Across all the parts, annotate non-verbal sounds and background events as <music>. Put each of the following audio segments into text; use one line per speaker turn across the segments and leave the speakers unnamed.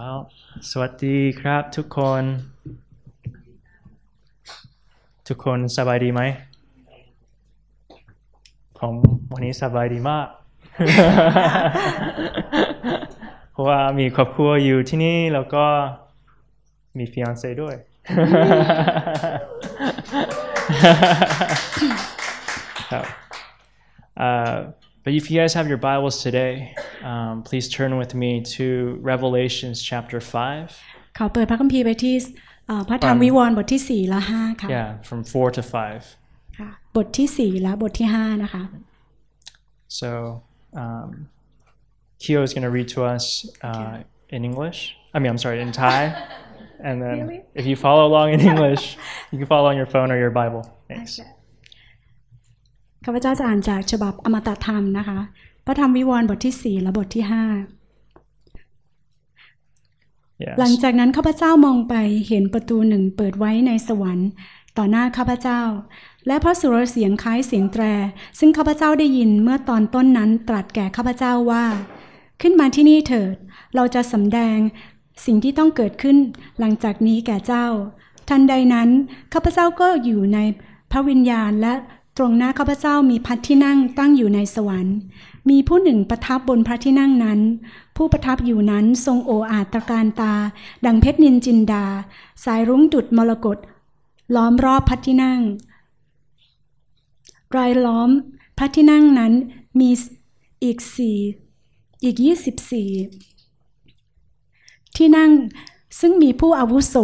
Well, สวัสดีครับ ทุกคน ทุกคนสบายดีไหมผมวันนี้สบายดีมากเพราะว่ามีครอบครัวอยู่ที่นี่แล้วก็มีฟิอันเซด้วยครับ But if you guys have your Bibles today, um, please turn with me to Revelations chapter 5.
Um, 4 Yeah,
from 4 to 5.
4 5
So um, Kyo is going to read to us uh, in English. I mean, I'm sorry, in Thai. <laughs> And then if you follow along in <laughs> English, you can follow on your phone or your Bible. Thanks. Okay.
ข้าพเจ้าจะอ่านจากฉบับอมตะธรรมนะคะ พระธรรมวิวรณ์บทที่สี่และบทที่ห้า yes. หลังจากนั้นข้าพเจ้ามองไปเห็นประตูหนึ่งเปิดไว้ในสวรรค์ ต่อหน้าข้าพเจ้า และพระสุรเสียงคล้ายเสียงแตรซึ่งข้าพเจ้าได้ยินเมื่อตอนต้นนั้นตรัสแก่ข้าพเจ้าว่าขึ้นมาที่นี่เถิด เราจะสำแดงสิ่งที่ต้องเกิดขึ้น หลังจากนี้แก่เจ้า ทันใดนั้นข้าพเจ้าก็อยู่ในพระวิญญาณและตรงหน้าข้าพเจ้ามีพัดที่นั่งตั้งอยู่ในสวรรค์ มีผู้หนึ่งประทับบนพระที่นั่งนั้น ผู้ประทับอยู่นั้นทรงโออาตการตา ดังเพชรนินจินดา สายรุ้งดุดมรกตล้อมรอบพัดที่นั่ง รายล้อมพระที่นั่งนั้นมีอีกสี่อีกยี่สิบสี่ที่นั่งซึ่งมีผู้อาวุโส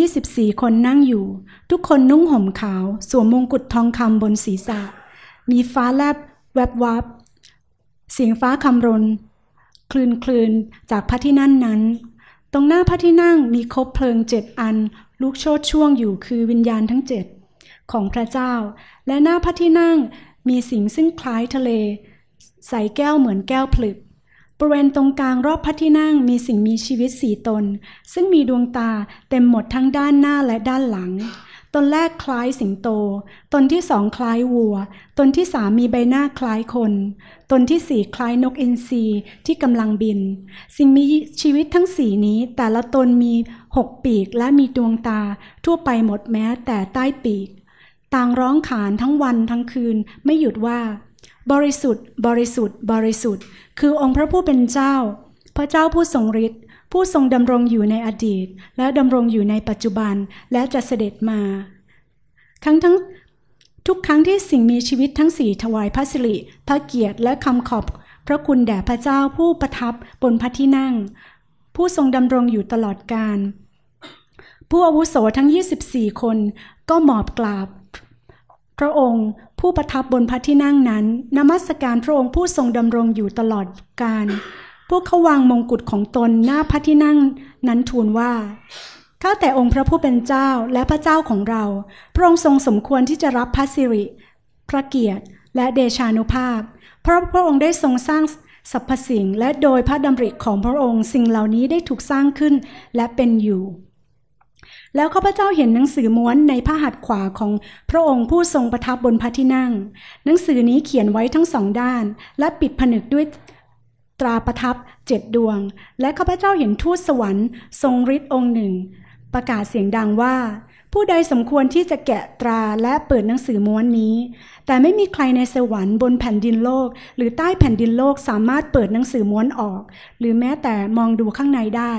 24 คนนั่งอยู่ ทุกคนนุ่งห่มขาว สวมมงกุฎทองคำบนศีรษะ มีฟ้าแลบแวบวับ เสียงฟ้าคำรนคลืนคลืนจากพระที่นั่นนั้น ตรงหน้าพระที่นั่งมีคบเพลิงเจ็ดอัน ลูกโชดช่วงอยู่ คือวิญญาณทั้งเจ็ดของพระเจ้า และหน้าพระที่นั่งมีสิ่งซึ่งคล้ายทะเล ใสแก้วเหมือนแก้วผลึกบริเวณตรงกลางรอบพระที่นั่งมีสิ่งมีชีวิตสี่ตน ซึ่งมีดวงตาเต็มหมดทั้งด้านหน้าและด้านหลัง ตนแรกคล้ายสิงโต ตนที่สองคล้ายวัว ตนที่สามมีใบหน้าคล้ายคน ตนที่สี่คล้ายนกอินทรีที่กำลังบิน สิ่งมีชีวิตทั้งสี่นี้ แต่ละตนมีหกปีกและมีดวงตาทั่วไปหมดแม้แต่ใต้ปีก ต่างร้องขานทั้งวันทั้งคืนไม่หยุดว่าบริสุทธิ์ บริสุทธิ์ บริสุทธิ์ คือองค์พระผู้เป็นเจ้า พระเจ้าผู้ทรงฤทธิ์ ผู้ทรงดำรงอยู่ในอดีต และดำรงอยู่ในปัจจุบัน และจะเสด็จมา ครั้งทั้งทุกครั้งที่สิ่งมีชีวิตทั้งสี่ ถวายพระสิริ พระเกียรติ และคำขอบพระคุณแด่พระเจ้าผู้ประทับบนพระที่นั่ง ผู้ทรงดำรงอยู่ตลอดกาลผู้อาวุโสทั้ง 24 คนก็หมอบกราบพระองค์ผู้ประทับบนพระที่นั่งนั้น นมัสการพระองค์ผู้ทรงดำรงอยู่ตลอดกาลพวกเขาวางมงกุฎของตนหน้าพระที่นั่งนั้นทูลว่าข้าแต่องค์พระผู้เป็นเจ้าและพระเจ้าของเรา พระองค์ทรงสมควรที่จะรับพระสิริ พระเกียรติและเดชานุภาพ เพราะพระองค์ได้ทรงสร้างสรรพสิ่งและโดยพระดำริของพระองค์สิ่งเหล่านี้ได้ถูกสร้างขึ้นและเป็นอยู่แล้วข้าพเจ้าเห็นหนังสือม้วนในผ้าหัตถ์ขวาของพระองค์ผู้ทรงประทับบนพระที่นั่ง หนังสือนี้เขียนไว้ทั้งสองด้านและปิดผนึกด้วยตราประทับเจ็ดดวง และข้าพเจ้าเห็นทูตสวรรค์ ทรงฤทธิ์องค์หนึ่ง ประกาศเสียงดังว่าผู้ใดสมควรที่จะแกะตราและเปิดหนังสือม้วนนี้ แต่ไม่มีใครในสวรรค์บนแผ่นดินโลก หรือใต้แผ่นดินโลกสามารถเปิดหนังสือม้วนออก หรือแม้แต่มองดูข้างในได้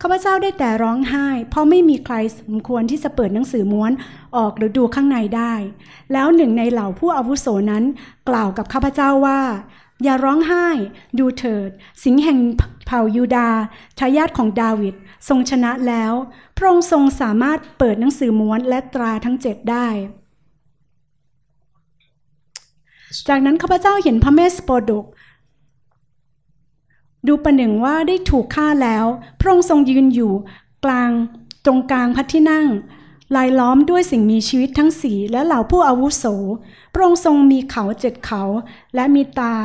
ข้าพเจ้าได้แต่ร้องไห้เพราะไม่มีใครสมควรที่จะเปิดหนังสือม้วนออกหรือดูข้างในได้ แล้วหนึ่งในเหล่าผู้อาวุโสนั้นกล่าวกับข้าพเจ้าว่า อย่าร้องไห้ ดูเถิด สิงแห่งเผ่ายูดาทายาทของดาวิดทรงชนะแล้วพระองค์ทรงสามารถเปิดหนังสือม้วนและตราทั้งเจ็ดได้ จากนั้นข้าพเจ้าเห็นพระเมสโปดกดูประหนึ่งว่าได้ถูกฆ่าแล้ว พระองค์ทรงยืนอยู่ กลางตรงกลางพัดที่นั่ง ลายล้อมด้วยสิ่งมีชีวิตทั้งสีและเหล่าผู้อาวุโสพระองค์ทรงมีเขาเจ็ดเขาและมีตา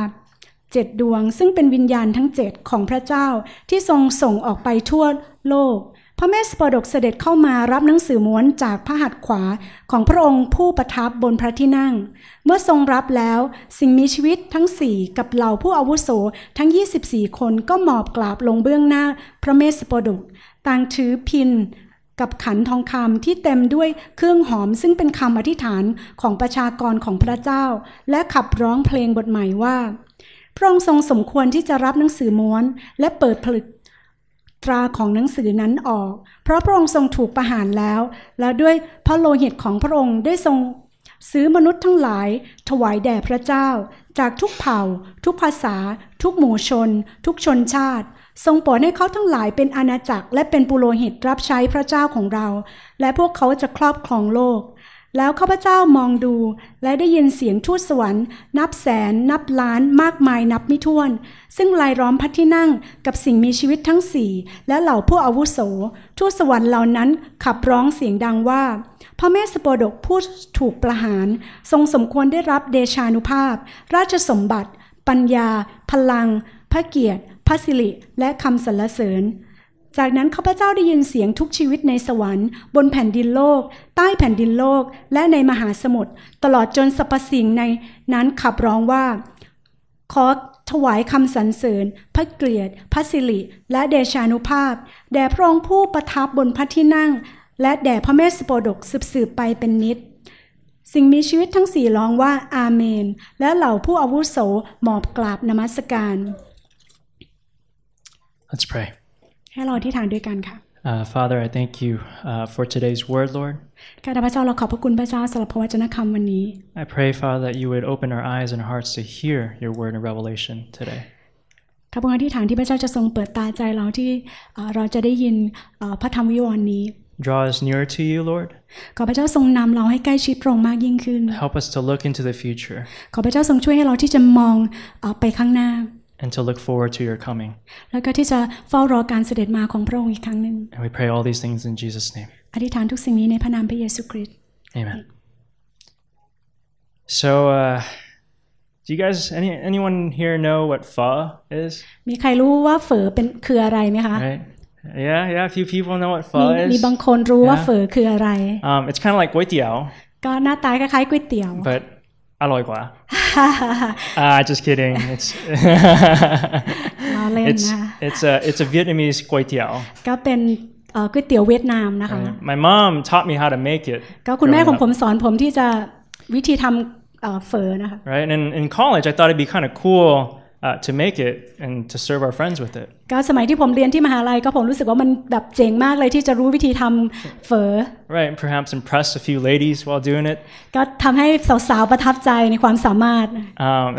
เจ็ดดวงซึ่งเป็นวิญญาณทั้งเจ็ดของพระเจ้าที่ทรงส่งออกไปทั่วโลกพระเมสสปดกเสด็จเข้ามารับหนังสือม้วนจากพระหัตถ์ขวาของพระองค์ผู้ประทับบนพระที่นั่ง เมื่อทรงรับแล้วสิ่งมีชีวิตทั้งสี่กับเหล่าผู้อาวุโสทั้ง 24 คนก็หมอบกราบลงเบื้องหน้าพระเมสสปดก ต่างถือพิน กับขันทองคำที่เต็มด้วยเครื่องหอมซึ่งเป็นคำอธิษฐานของประชากรของพระเจ้า และขับร้องเพลงบทใหม่ว่า พระองค์ทรงสมควรที่จะรับหนังสือม้วนและเปิดผลึกตราของหนังสือนั้นออก เพราะพระองค์ทรงถูกประหารแล้ว และด้วยพระโลหิตของพระองค์ได้ทรง ซื้อมนุษย์ทั้งหลาย ถวายแด่พระเจ้า จากทุกเผ่า ทุกภาษา ทุกหมู่ชน ทุกชนชาติ ทรงล่อยให้เขาทั้งหลายเป็นอาณาจักรและเป็นปุโรหิตรับใช้พระเจ้าของเรา และพวกเขาจะครอบครองโลกแล้วข้าพเจ้ามองดูและได้ยินเสียงทูตสวรรค์นับแสน นับล้านมากมายนับไม่ถ้วน ซึ่งลายล้อมพัดที่นั่งกับสิ่งมีชีวิตทั้งสี่ และเหล่าผู้อาวุโสทูตสวรรค์เหล่านั้นขับร้องเสียงดังว่า พระแม่สปดกผู้ถูกประหาร ทรงสมควรได้รับเดชานุภาพ ราชสมบัติ ปัญญา พลัง พระเกียรติพระสิริและคำสรรเสริญจากนั้นข้าพเจ้าได้ยินเสียงทุกชีวิตในสวรรค์บนแผ่นดินโลก ใต้แผ่นดินโลกและในมหาสมุทรตลอดจนสรรพสิ่งในนั้นขับร้องว่าขอถวายคำสรรเสริญพระเกลียดพระสิริและเดชานุภาพ แด่พระองค์ผู้ประทับบนพระที่นั่ง และแด่พระเมสสโปดกสืบสืบไปเป็นนิดสิ่งมีชีวิตทั้งสี่ร้องว่าอาเมนและเหล่าผู้อาวุโสหมอบกราบนมัสการ Let's pray. ให้เราที่ทางด้วยกันค่ะ
Father, I thank you uh, for today's word, Lord.
าาาารรรรรรัับบะะะะะนนนเเขอพพพคคุณจจ้้สำำหววี
I pray, Father, that you would open our eyes and hearts to hear your word and revelation today.
ข้าพเจ้าที่ทางที่พระเจ้าจะทรงเปิดตาใจเราที่เราจะได้ยินพระธรรมวิวรณ์นี้
Draw us nearer to you, Lord.
ขอพระเจ้าทรงนำเราให้ใกล้ชิดพระองค์มากยิ่งขึ้น
Help us to look into the future.
ขอพระเจ้าทรงช่วยให้เราที่จะมองไปข้างหน้า
and to look forward to your coming
แล้วก็ที่จะเฝ้ารอการเสด็จมาของพระองค์อีกครั้งหนึ่ง
and we pray all these things in Jesus name
อธิษฐานทุกสิ่งนี้ในพระนามพระเยซูคริสต์
Amen so uh, do you guys any anyone here know what pho is
มีใครรู้ว่าเฝอเป็นคืออะไรไหมคะ
right. Yeah, yeah. A few people know what pho is. มีบางคนรู้ว่าเฝอคืออะไร Um, it's kind of like ก๋วยเตี๋ยว
ก็หน้าตาคล้ายๆก๋วยเตี๋ยว
But อร่อยกว่า uh, just kidding it's it's it's a it's a Vietnamese ก๋วยเตี๋ยว
ก็เป็นก๋วยเตี๋ยวเวียดนามนะคะ
my mom taught me how to make it
ก็คุณแม่ของผมสอนผมที่จะวิธีทำเฝอนะคะ
right and in college I thought it'd be kind of cool uh, to make it and to serve our friends with it
ก็สมัยที่ผมเรียนที่มหาลัยก็ผมรู้สึกว่ามันแบบเจ๋งมากเลยที่จะรู้วิธีทำเฝอ
right and perhaps impress a few ladies while doing it
ก็ทำให้สาวๆประทับใจในความสามารถ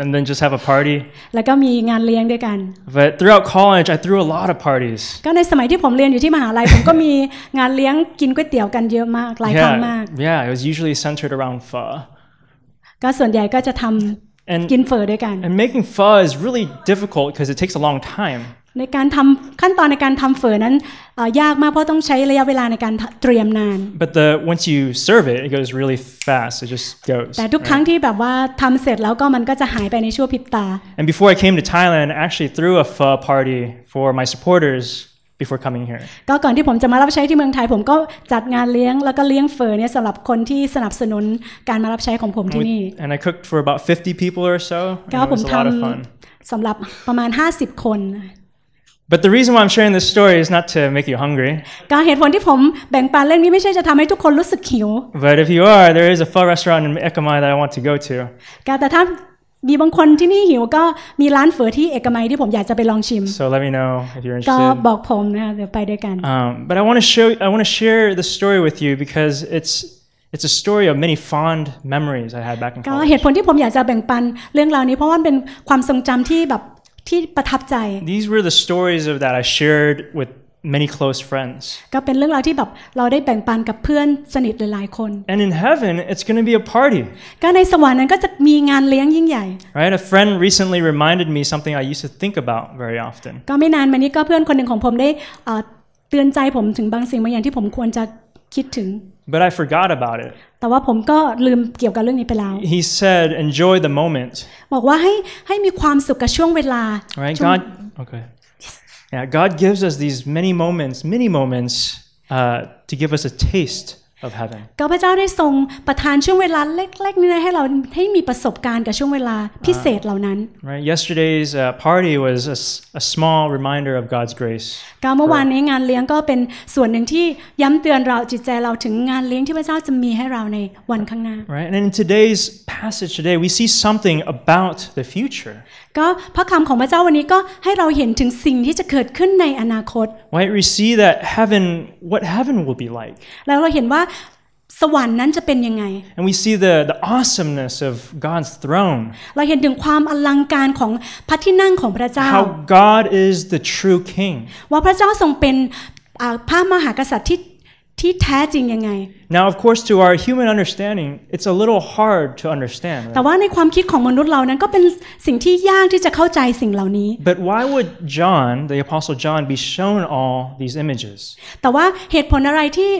and then just have a party
แล้วก็มีงานเลี้ยงด้วยกัน
but throughout college I threw a lot of parties
ก็ในสมัยที่ผมเรียนอยู่ที่มหาลัยผมก็มีงานเลี้ยงกินก๋วยเตี๋ยวกันเยอะมากหลายครั้งมาก
yeah it was usually centered around pho
ก็ส่วนใหญ่ก็จะทำ and, กินเฟอด้วยกัน and
making pho is really difficult because it takes a long time
ในการทำขั้นตอนในการทำเฟอนั้นยากมากเพราะต้องใช้ระยะเวลาในการเตรียมนาน
but the once you serve it it goes really fast it just goes แต่ทุกครั้ง
ที่แบบว่าทำเสร็จแล้วก็มันก็จะหายไปในชั่วพริบตา
and before I came to Thailand I actually threw a pho party for my supporters before coming here
ก็ก่อนที่ผมจะมารับใช้ที่เมืองไทยผมก็จัดงานเลี้ยงแล้วก็เลี้ยงเฟอร์เนี่ยสำหรับคนที่สนับสนุน การมารับใช้ของผมที่นี่
and I cooked for about 50 people or so ก็ผมท
ำสำหรับประมาณ 50 คน
But the reason why I'm sharing this story is not to make you hungry.
ก็เหตุผลที่ผมแบ่งปันเรื่องนี้ไม่ใช่จะทำให้ทุกคนรู้สึกหิว
But if you are, there is a pho restaurant in Ekamai that I want to go to.
ก็แต่ถ้ามีบางคนที่นี่หิวก็มีร้านเฟอที่เอกมัยที่ผมอยากจะไปลองชิม
so let me know if you're interested ก็บ
อกผมนะคะเดี๋ยวไปด้วยกัน
um, but I want to show I want to share the story with you because it's It's a story of many fond memories I had back in college. ก็เหตุ
ผลที่ผมอยากจะแบ่งปันเรื่องราวนี้เพราะว่าเป็นความทรงจำที่แบบที่ประทับใจ
These were the stories of that I shared with many close friends. And in heaven, it's going to be a party. Right? A friend recently reminded me something I used to think about very often. But I forgot about it. He said enjoy the moment. Yeah, God gives us these many moments, many moments uh, to give us a taste of heaven.
Right,
yesterday's uh, party was a, a small reminder of God's grace. Right, and in today's passage today we see something about the future.
ก็พระคำของพระเจ้าวันนี้ก็ให้เราเห็นถึงสิ่งที่จะเกิดขึ้นในอนาคต
Right we see that heaven what heaven will be like
แล้วเราเห็นว่าสวรรค์นั้นจะเป็นยังไง
And we see the the awesomeness of God's throne
เราเห็นถึงความอลังการของพระที่นั่งของพระเจ้า How
God is the true King
ว่าพระเจ้าทรงเป็นพระมหากษัตริย์ที่ที่แท้จริงยังไง
Now of course to our human understanding it's a little hard to understand แต่ว่า
ในความคิดของมนุษย์เรานั้นก็เป็นสิ่งที่ยากที่จะเข้าใจสิ่งเหล่านี้
But why would John the apostle John be shown all these images
แต่ว่าเหตุผลอะไรที่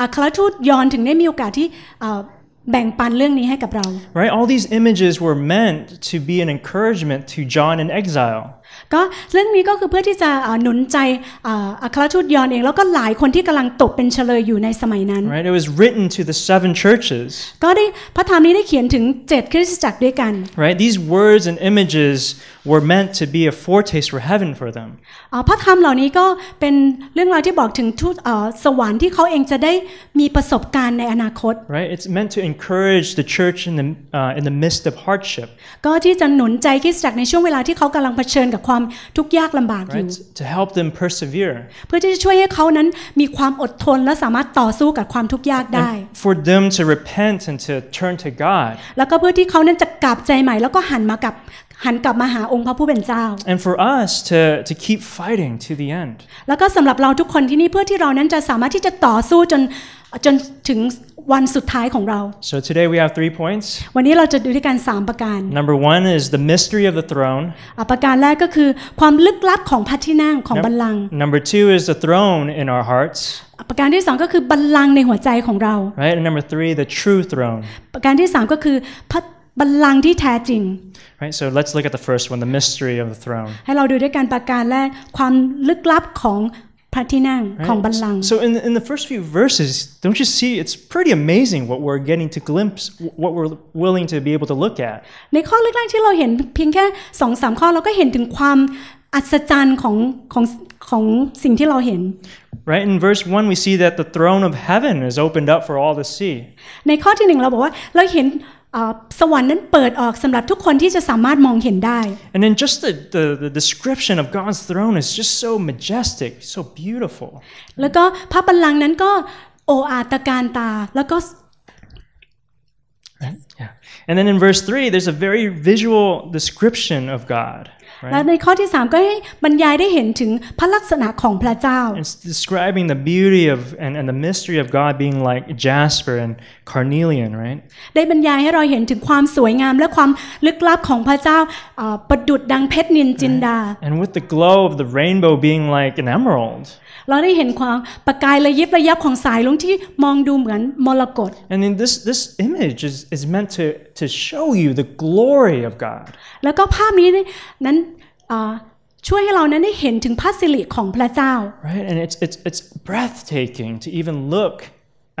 อัครทูตยอนถึงได้มีโอกาสที่แบ่งปันเรื่องนี้ให้กับเรา
Right all these images were meant to be an encouragement to John in exile
ก็เรื่องนี้ก็คือเพื่อที่จะหนุนใจอัครทูตยอนเอง แล้วก็หลายคนที่กำลังตกเป็นเฉลยอยู่ในสมัยนั้น
right it was written to the seven churches
ก็ได้พระธรรมนี้ได้เขียนถึงเจ็ดคริสตจักรด้วยกัน
right these words and images were meant to be a foretaste for heaven for them
พระธรรมเหล่านี้ก็เป็นเรื่องราวที่บอกถึงทูตสวรรค์ที่เขาเองจะได้มีประสบการณ์ในอนาคต
right it's meant to encourage the church in the uh,
in the midst of hardship ก็ที่จะหนุนใจคริสตจักรในช่วงเวลาที่เขากำลังเผชิญกับความความทุกข์ยากลำบากอยู่
to help them persevere
เพื่อที่จะช่วยให้เขานั้นมีความอดทนและสามารถต่อสู้กับความทุกข์ยากได้
for them to repent and to turn to God
แล้วก็เพื่อที่เขานั้นจะกลับใจใหม่แล้วก็หันมากับหันกลับมาหาองค์พระผู้เป็นเจ้า
and for us to to keep fighting to the end
แล้วก็สำหรับเราทุกคนที่นี่เพื่อที่เรานั้นจะสามารถที่จะต่อสู้จนจนถึงวันสุดท้ายของเรา
So today we have three points
วันนี้เราจะดูด้วยกัน 3 ประการ
Number one is the mystery of the throne
ประการแรกก็คือความลึกลับของพระที่นั่งของบัลลังก์
Number two is the throne in our hearts
ประการที่สองก็คือบัลลังก์ในหัวใจของเรา
Right and number three the true throne
ประการที่สามก็คือพระบัลลังก์ที่แท้จริง
Right so let's look at the first one the mystery of the throne
ให้เราดูด้วยกันประการแรกความลึกลับของ So in the, in the first few
verses don't you see it's pretty amazing what we're getting to glimpse what we're willing to be able to look at
ในข้อแรกๆที่เราเห็นเพียงแค่สองสามข้อเราก็เห็นถึงความอัศจรรย์ของของของสิ่งที่เราเห็น
Right in verse 1 we see that the throne of heaven is opened up for all to see
ในข้อที่หนึ่งเราบอกว่าเราเห็นสวรรค์นั้นเปิดออกสำหรับทุกคนที่จะสามารถมองเห็นได้
And then just the, the the description of God's throne is just so majestic so beautiful
แล้วก็พระบัลลังก์นั้นก็โออาตการตา แล้วก็ <laughs>
Yeah. And then in verse 3 there's a very visual description of God และ
ในข้อที่3ก็ให้บรรยายได้เห็นถึงพระลักษณะของพระเจ้า It's
describing the beauty of and and the mystery of God being like jasper and carnelian right
ได้บรรยายให้เราเห็นถึงความสวยงามและความลึกลับของพระเจ้าประดุดดังเพชรนินจินดา
And with the glow of the rainbow being like an emerald
เราได้เห็นความประกายระยิบระยับของสายลุงที่มองดูเหมือนมรกต And in this this image is is meant to to show you the glory of God แล้วก็ภาพนี้นั้นช่วยให้เรานั้นได้เห็นถึงพระสิริของพระเจ้า
right and it's it's it's breathtaking to even look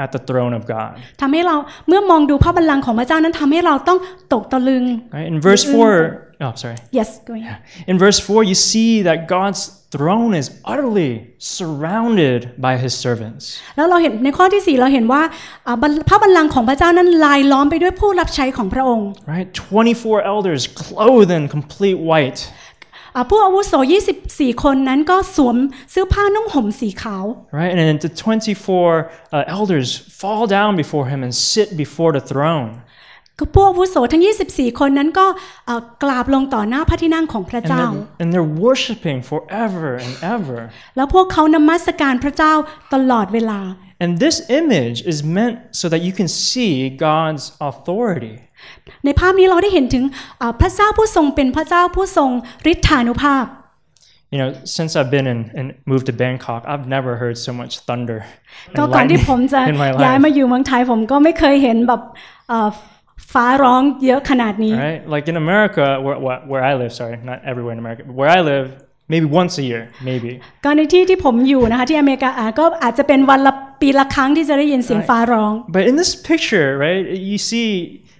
at the throne of God
ทำให้เราเมื่อมองดูพระบัลลังก์ของพระเจ้านั้นทำให้เราต้องตกตะลึง
right in verse 4 oh sorry
yes go ahead
in verse 4 you see that God's throne is utterly surrounded by his servants
แล้วเราเห็นในข้อที่4
right 24 elders clothed in complete white
ผู้อาวุโส24 right
and the 24 uh, elders fall down before him and sit before the throne
็พวกวุโสทั้ง24 คนนั้นก็กราบลงต่อหน้าพระที่นั่งของพระเจ้า and they're worshiping forever and ever แล้วพวกเขานมัสการพระเจ้าตลอดเวลา and this image is meant so that
you can see God's authority
ในภาพนี้เราได้เห็นถึงพระเจ้าผู้ทรงเป็นพระเจ้าผู้ทรงฤทธานุภาพ
You know, since I've been in and moved to Bangkok, I've never heard so much thunder. ก็ก่อนที่ผมจะย้ายมา
อยู่เมืองไทยผมก็ไม่เคยเห็นแบบฟ้าร้องเยอะขนาดนี้ right
like in America where where where I live sorry not everywhere in America but where I live maybe once a year maybe
ก็ในที่ที่ผมอยู่นะคะที่อเมริกาก็อาจจะเป็นวันละปีละครั้งที่จะได้ยินเสียงฟ้าร้อง
but in this picture right you see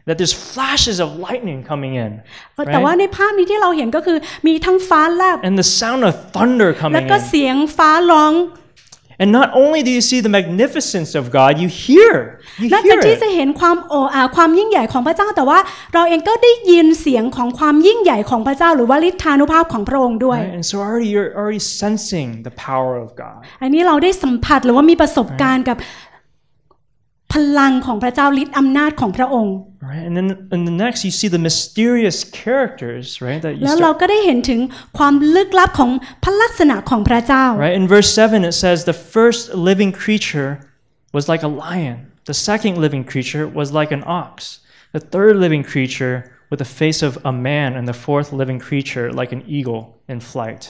that there's flashes of lightning coming in แต่ว่าในภาพนี้ที่เราเห็นก็คือมีทั้งฟ้าแลบ and the sound of thunder coming in แล้วก็เสียงฟ้าร้อง And not only do you see the magnificence of God, you hear.
นอกจากที่จะเห็นความโอ้อาความยิ่งใหญ่ของพระเจ้า แต่ว่าเราเองก็ได้ยินเสียงของความยิ่งใหญ่ของพระเจ้าหรือว่าฤทธานุภาพของพระองค์ด้วย
And so already you're already sensing the power of God.
อันนี้เราได้สัมผัสหรือว่ามีประสบการณ์กับพลังของพระเจ้าฤทธิ์อำนาจของพระองค์
Right and then in the next you see the mysterious characters right that you แล้วเราก็
ได้เห็นถึง ความลึกลับของพระลักษณะของพระเจ้า Right
in verse 7 it says the first living creature was like a lion the second living creature was like an ox the third living creature with the face of a man and the fourth living creature like an eagle in flight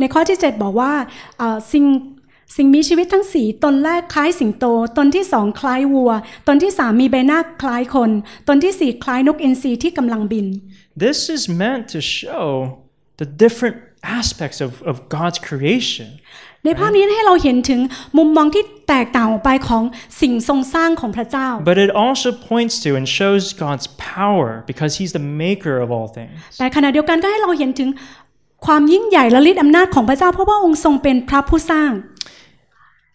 ในข้อที่ 7สิ่งมีชีวิตทั้งสีตนแรกคล้ายสิงโตตนที่สองคล้ายวัวตนที่สามมีใบหน้าคล้ายคนตนที่สี่คล้ายนกอินทรีที่กำลังบิน
This is meant to show the different aspects of of God's creation
ในภาพนี้ให้เราเห็นถึงมุมมองที่แตกต่างออกไปของสิ่งทรงสร้างของพระเจ้า
But it also points to and shows God's power because He's the maker of all things
แต่ขณะเดียวกันก็ให้เราเห็นถึงความยิ่งใหญ่และฤทธิอำนาจของพระเจ้าเพราะว่าองค์ทรงเป็นพระผู้สร้าง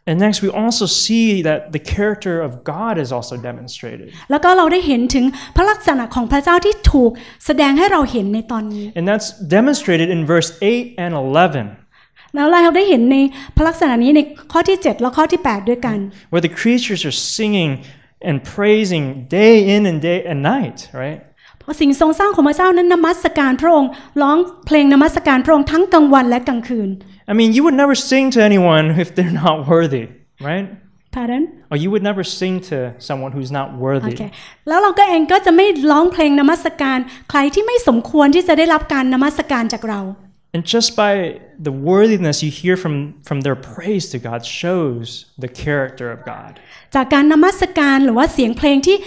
And next, we also see that the character of God is also demonstrated.
แล้วก็เราได้เห็นถึงพระลักษณะของพระเจ้าที่ถูกแสดงให้เราเห็นในตอนนี้
And that's demonstrated in verse 8 and 11.
แล้วเราได้เห็นในพระลักษณะนี้ในข้อที่ 7 และข้อที่ 8 ด้วยกัน
Where the creatures are singing and praising day in and day and night, right?
สิ่งทรงสร้างของพระเจ้านั้นนมัสการพระองค์ร้องเพลงนมัสการพระองค์ทั้งกลางวันและกลางคืน I mean you would never sing to
anyone if they're not worthy right Pardon? Or you would never sing to someone who's not worthy. Okay.
แล้วเราก็เองก็จะไม่ร้องเพลงนมัสการ ใครที่ไม่สมควรที่จะได้รับการนมัสการจากเรา
And just by the worthiness you hear from from their praise to God shows the character of God.
จากการนมัสการหรือว่าเสียงเพลงที่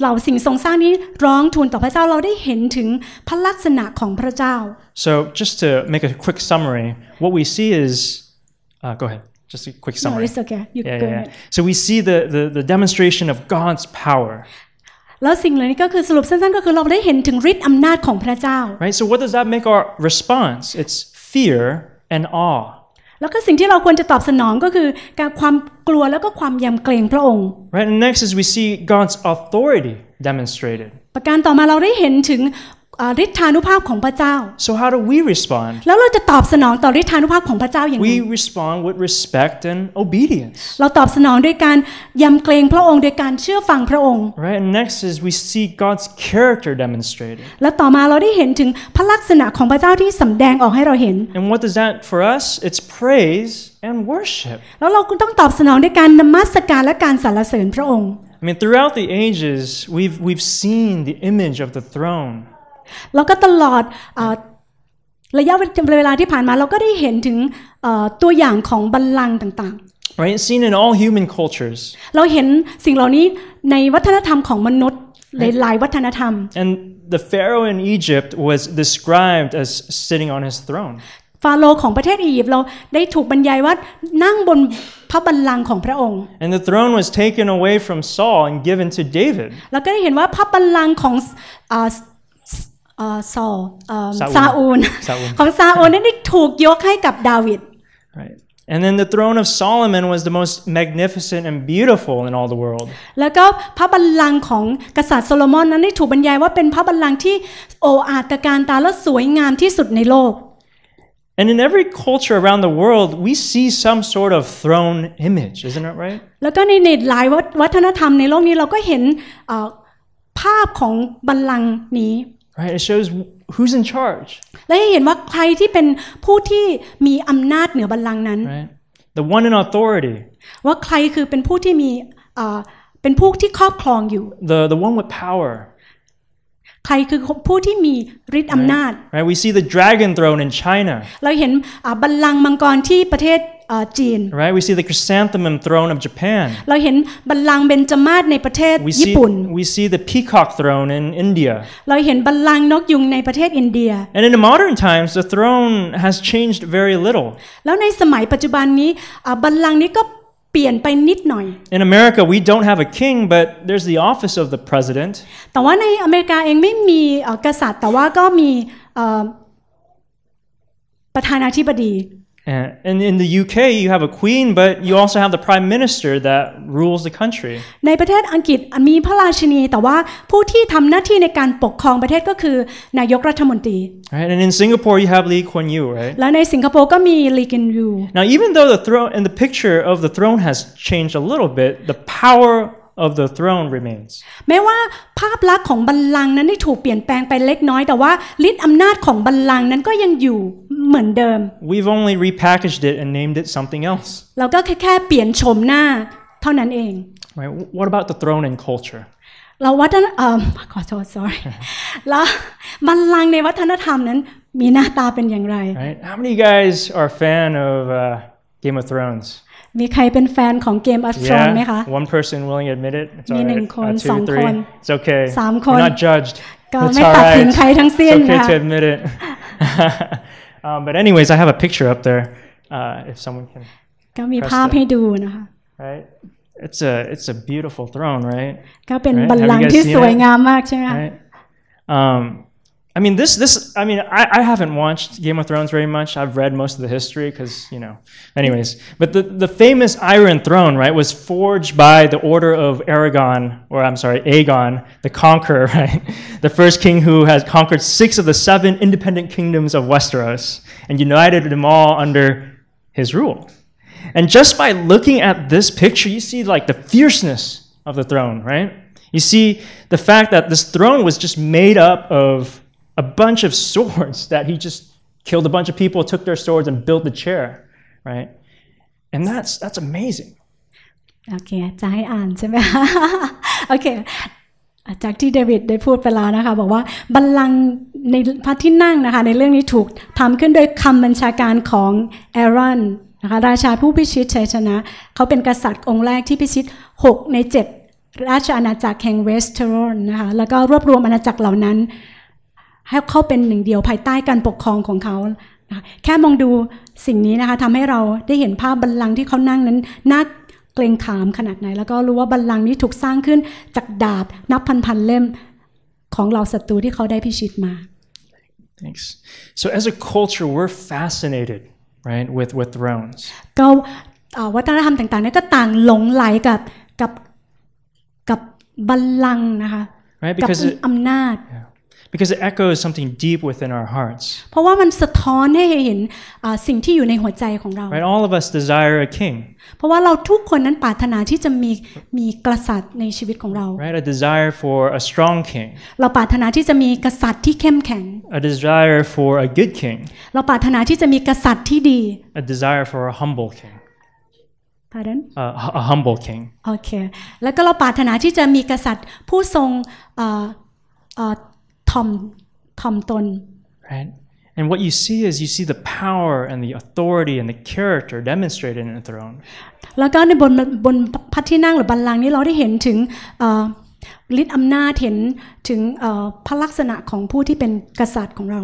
เหล่าสิ่งทรงสร้างนี้ร้องทูลต่อพระเจ้าเราได้เห็นถึงพระลักษณะของพระเจ้า
so just to make a quick summary what we see is uh, go ahead just a quick summary no, it's okay you yeah, go yeah, yeah. so we see the, the the demonstration of God's power
แล้วสิ่งเหล่านี้ก็คือสรุปสั้นๆก็คือเราได้เห็นถึงฤทธิ์อำนาจของพระเจ้า
right so what does that make our response it's fear and awe
แล้วก็สิ่งที่เราควรจะตอบสนองก็คือ การความกลัวแล้วก็ความยำเกรงพระองค์
Right and next is we see God's authority demonstrated
ประการต่อมาเราได้เห็นถึงฤทธานุภาพของพระเจ้า
So how do we respond
แล้วเราจะตอบสนองต่อฤทธานุภาพของพระเจ้าอย่างไร We
respond with respect and obedience
เราตอบสนองด้วยการยำเกรงพระองค์โดยการเชื่อฟังพระองค์
Right and next is we see God's character demonstrated
และต่อมาเราได้เห็นถึงพระลักษณะของพระเจ้าที่สำแดงออกให้เราเห็น
And what does that for us it's praise
and worship แล้วเราต้องตอบสนองด้วยการนมัสการและการสรรเสริญพระองค์
I mean, throughout the ages, we've, we've seen the image of the throne.
แล้วก็ตลอดระยะเวลาที่ผ่านมาเราก็ได้เห็นถึงตัวอย่างของบัลลังก์ต่างๆ
Right, s e e n in all human cultures.
เราเห็นสิ่งเหล่านี้ในวัฒนธรรมของมนุษย์ในหลายวัฒนธรรม And
the Pharaoh in Egypt was described as sitting on his throne.
ฟาโรห์ของประเทศอียิปต์เราได้ถูกบรรยายว่านั่งบนพระบัลลังก์ของพระองค์
And the throne was taken away from Saul and given to David.
แล้วก็ได้เห็นว่าพระบัลลังก์ของซอลซาอูลของซาอูลนั้นได้ถูกยกให้กับดาวิด
And then the throne of Solomon was the most magnificent and beautiful in all the world.
แล้วก็พระบัลลังก์ของกษัตริย์โซโลมอนนั้นได้ถูกบรรยายว่าเป็นพระบัลลังก์ที่โอ้อาตการตาและสวยงามที่สุดในโลก
And in every culture around the world, we see some sort of throne image, isn't it right?
แล้วก็ในหลายวัฒนธรรมในโลกนี้เราก็เห็นภาพของบัลลังก์นี้ Right? It shows who's in charge. และเห็นว่าใครที่เป็นผู้ที่มีอำนาจเหนือบัลลังก์นั้น t
The one in authority.
ว่าใครคือเป็นผู้ที่มีเป็นผู้ที่ครอบครองอยู่
The the one with power.
ใครคือผู้ที่มีฤทธิ์อำนาจ
Right? We see the dragon throne in China.
เราเห็นบัลลังก์มังกรที่ประเทศจีน
right we see the chrysanthemum throne of Japan
เราเห็นบัลลังก์เบญจมาศในประเทศญี่ปุ่น
we see the peacock throne in India
เราเห็นบัลลังก์นกยุงในประเทศอินเดีย
and in the modern times the throne has changed very little
แล้วในสมัยปัจจุบันนี้บัลลังก์นี้ก็เปลี่ยนไปนิดหน่อย
In America we don't have a king but there's the office of the president
แต่ว่าในอเมริกาเองไม่มีกษัตริย์แต่ว่าก็มีประธานาธิบดี
Uh, and in the UK, you have a queen, but you also have the prime minister that rules the country.
ในประเทศอังกฤษมีพระราชนีแต่ว่าผู้ที่ทำหน้าที่ในการปกครองประเทศก็คือนายกรัฐมนตรี.
Right, and in Singapore you have Lee Kuan Yew, right?
แล้วในสิงคโปร์ก็มี Lee Kuan Yew.
Now, even though the throne and the picture of the throne has changed a little bit, the power of the throne remains
แม้ว่าภาพลักษณ์ของบัลลังก์นั้นได้ถูกเปลี่ยนแปลงไปเล็กน้อยแต่ว่าฤทธิ์อำนาจของบัลลังก์นั้นก็ยังอยู่เหมือนเดิม
We've only repackaged it and named it something else
เราก็แค่แค่เปลี่ยนโฉมหน้าเท่านั้นเอง
right. What about the throne and culture
เราวัฒนเอ่อขอโทษ sorry แล้วบัลลังก์ในวัฒนธรรมนั้นมีหน้าตาเป็นอย่างไร right. How
many guys are fan of uh, Game of Thrones
มีใครเป็นแฟนของเกมอ a สตรอนไหมคะ
One person willing to admit it มีหนึ่งคนสองคน It's okay สามคน not judged ก็ไม่ตัดสินใครทั้งสิ้นค่ะ It's okay to admit it um, but anyways I have a picture up there uh, if someone can
ก็มีภาพให้ดูนะคะ
right it's a it's a beautiful throne right ก็เป็นบัลลังก์ที่สวยง
ามมากใช่ไหมคะ
I mean, this, this, I mean, I, I, haven't watched Game of Thrones very much. I've read most of the history because, you know, anyways. But the, the famous Iron Throne, right, was forged by the order of Aragon, or I'm sorry, Aegon the Conqueror, <laughs> right? The first king who has conquered six of the seven independent kingdoms of Westeros and united them all under his rule. And just by looking at this picture, you see like the fierceness of the throne, right? You see the fact that this throne was just made up of a bunch of swords that he just killed a bunch of people, took their swords, and built the chair, right? And that's that's amazing.
โอเคจะให้อ่านใช่ไหมโอเคจากที่เดวิดได้พูดไปแล้วนะคะบอกว่าบัลลังในพระที่นั่งนะคะในเรื่องนี้ถูกทำขึ้นโดยคำบัญชาการของแอรอนนะคะราชาผู้พิชิตชัยชนะ เขาเป็นกษัตริย์องค์แรกที่พิชิต 6 ใน 7 ราชอาณาจักรแห่งเวสเทอร์นนะคะแล้วก็รวบรวมอาณาจักรเหล่านั้นให้เขาเป็นหนึ่งเดียวภายใต้การปกครองของเขาแค่มองดูสิ่งนี้นะคะทำให้เราได้เห็นภาพบัลลังก์ที่เขานั่งนั้น น่าเกรงขามขนาดไหนแล้วก็รู้ว่าบัลลังก์นี้ถูกสร้างขึ้นจากดาบ นับพันๆเล่มของเราศัตรูที่เขาได้พิชิตมา
Thanks so as a culture we're fascinated right with with thrones
ก็วัฒนธรรมต่างๆนี่ก็ต่างหลงไหลกับกับกับบัลลังก์นะคะ right because กับอำนาจ yeah.
because it echoes something deep within our hearts
เพราะว่ามันสะท้อนให้เห็นสิ่งที่อยู่ในหัวใจของเรา
right all of us desire a king
เพราะว่าเราทุกคนนั้นปรารถนาที่จะมีมีกษัตริย์ในชีวิตของเรา
right a desire for a strong king
เราปรารถนาที่จะมีกษัตริย์ที่เข้มแข็ง
a desire for a good king
เราปรารถนาที่จะมีกษัตริย์ที่ดี
a desire for a humble king pardon ่ a humble king
โอเคแล้วก็เราปรารถนาที่จะมีกษัตริย์ผู้ทรงถ่อมถ่อมตน
right and what you see is you see the power and the authority and the character demonstrated in the throne
แล้วก็ในบนบนพัะที่นั่งหรือบัลลังก์นี้เราได้เห็นถึงฤทธิ์อำนาจเห็นถึงพระลักษณะของผู้ที่เป็นกษัตริย์ของเรา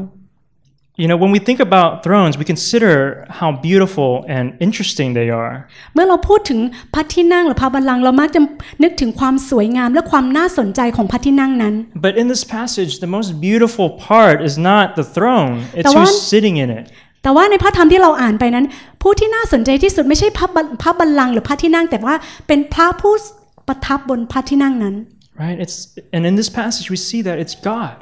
You know, when we think about thrones, we consider how beautiful and interesting they are.
เมื่อเราพูดถึงพระที่นั่งหรือพระบัลลังก์เรามักจะนึกถึงความสวยงามและความน่าสนใจของพระที่นั่งนั้น
But in this passage, the most beautiful part is not the throne; it's who's sitting in it.
แต่ว่าในพระธรรมที่เราอ่านไปนั้น ผู้ที่น่าสนใจที่สุดไม่ใช่พระพระบัลลังก์หรือพระที่นั่งแต่ว่าเป็นพระผู้ประทับบนพระที่นั่งนั้น
Right? It's, and in this passage we see that it's God.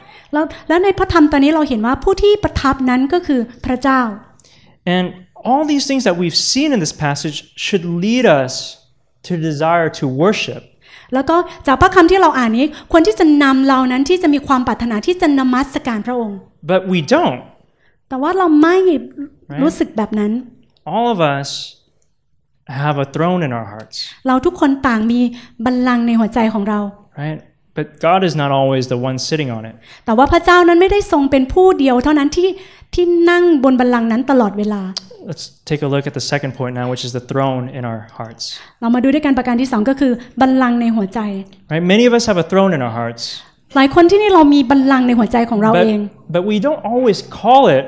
And all these things that we've seen in this passage should lead us to desire to worship.
แล้วก็จากพระคำที่เราอ่านนี้คนที่จะนำเรานั้นที่จะมีความปรารถนาที่จะนมัสการพระองค์
But we don't
แต่ว่าเราไม่รู้สึกแบบนั้น
All of us have a throne in our hearts
เราทุกคนต่างมีบัลลังก์ในหัวใจของเรา
right? But God is not always the one sitting on it.
แต่ว่าพระเจ้านั้นไม่ได้ทรงเป็นผู้เดียวเท่านั้นที่ที่นั่งบนบัลลังก์นั้นตลอดเวลา
Let's take a look at the second point now, which is the throne in our hearts.
เรามาดูด้วยกันประการที่สองก็คือบัลลังก์ในหัวใจ
Right? Many of us have a throne in our hearts.
หลายคนที่นี่เรามีบัลลังก์ในหัวใจของเราเอง
But we don't always call it.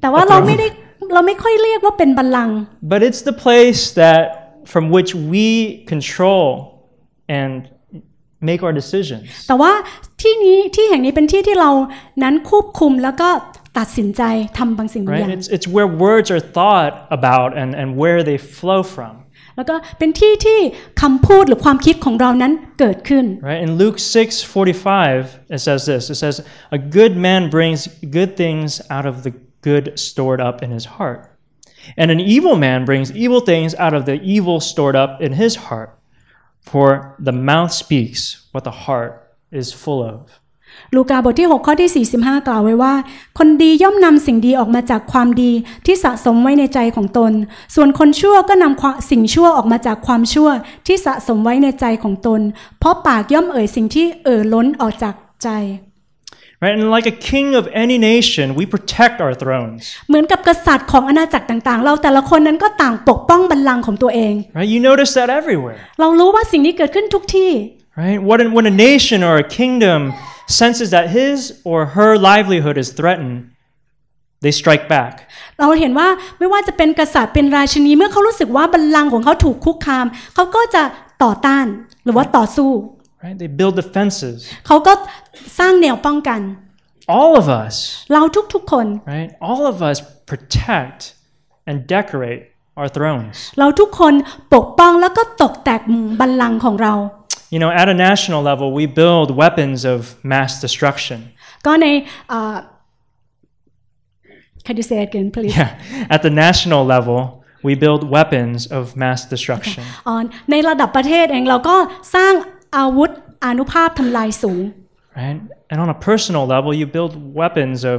แต่ว่าเราไม่ได้
เราไม่ค่อยเรียกว่าเป็นบัลลังก์
But it's the place that from which we control and make our decisions
แต่ว่าที่นี้ที่แห่งนี้เป็นที่ที่เรานั้นควบคุมแล้วก็ตัดสินใจทำบางสิ่งบางอย่าง
it's it's where words are thought about and and where they flow from
แล้วก็เป็นที่ที่คำพูดหรือความคิดของเรานั้นเกิดขึ้น
right in Luke 6:45 it says this it says a good man brings good things out of the good stored up in his heart and an evil man brings evil things out of the evil stored up in his heart For the mouth speaks what the heart is full of.
ลูกาบทที่6ข้อที่45กล่าวไว้ว่า คนดีย่อมนำสิ่งดีออกมาจากความดีที่สะสมไว้ในใจของตน ส่วนคนชั่วก็นำสิ่งชั่วออกมาจากความชั่วที่สะสมไว้ในใจของตน เพราะปากย่อมเอ่ยสิ่งที่เอ่อล้นออกจากใจ
Right? And like a king of any nation, we protect our thrones.
เหมือนกับกษัตริย์ของอาณาจักรต่างๆเราแต่ละคนนั้นก็ต่างปกป้องบัลลังก์ของตัวเอง
Right? You notice that everywhere.
เรารู้ว่าสิ่งนี้เกิดขึ้นทุกที่ Right? What
when a nation or a kingdom senses that his or her livelihood is threatened, they strike back.
เราเห็นว่าไม่ว่าจะเป็นกษัตริย์เป็นราชินีเมื่อเขารู้สึกว่าบัลลังก์ของเขาถูกคุกคามเขาก็จะต่อต้านหรือว่าต่อสู้
Right? They build defenses.
เขาก็สร้างแนวป้องกัน All of us. เรา
ทุกๆคน Right? All of us protect and decorate our thrones.
เราทุกคนปกป้องแล้วก็ตกแต่งบัลลังก์ของเรา
You know, at a national level, we build weapons of mass destruction.
Uh, can you say it again, please?
Yeah. At the national level, we build weapons of mass destruction.
ในระดับประเทศเองเราก็สร้างอาวุธอานุภาพทำลายสูง
right and on a personal level you build weapons of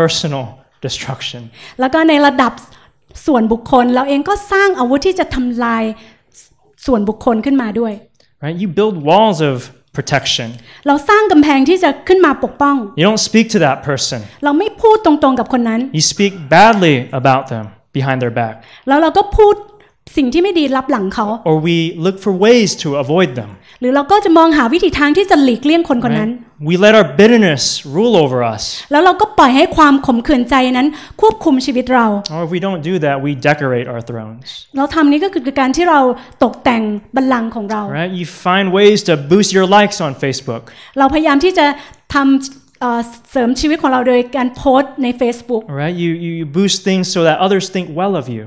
personal destruction
แล้วก็ในระดับส่วนบุคคล เราเองก็สร้างอาวุธที่จะทำลายส่วนบุคคลขึ้นมาด้วย
right you build walls of protection
เราสร้างกำแพงที่จะขึ้นมาปกป้อง
you don't speak to that person
เราไม่พูดตรงๆกับคนนั้น
you speak badly about them behind their back
แล้วเราก็พูดสิ่งที่ไม่ดีรับหลังเขา
or we look for ways to avoid them
หรือเราก็จะมองหาวิธีทางที่จะหลีกเลี่ยงคนคนนั้น
We let our bitterness rule over us
แล้วเราก็ปล่อยให้ความขมขื่นใจนั้นควบคุมชีวิตเรา
Or if we don't do that we decorate our thrones
เราทำนี้ก็คือการที่เราตกแต่งบัลลังก์ของเรา
Right you find ways to boost your likes on Facebook
เราพยายามที่จะทำเสริมชีวิตของเราโดยการโพสใน Facebook
right you you boost things so that others think well of you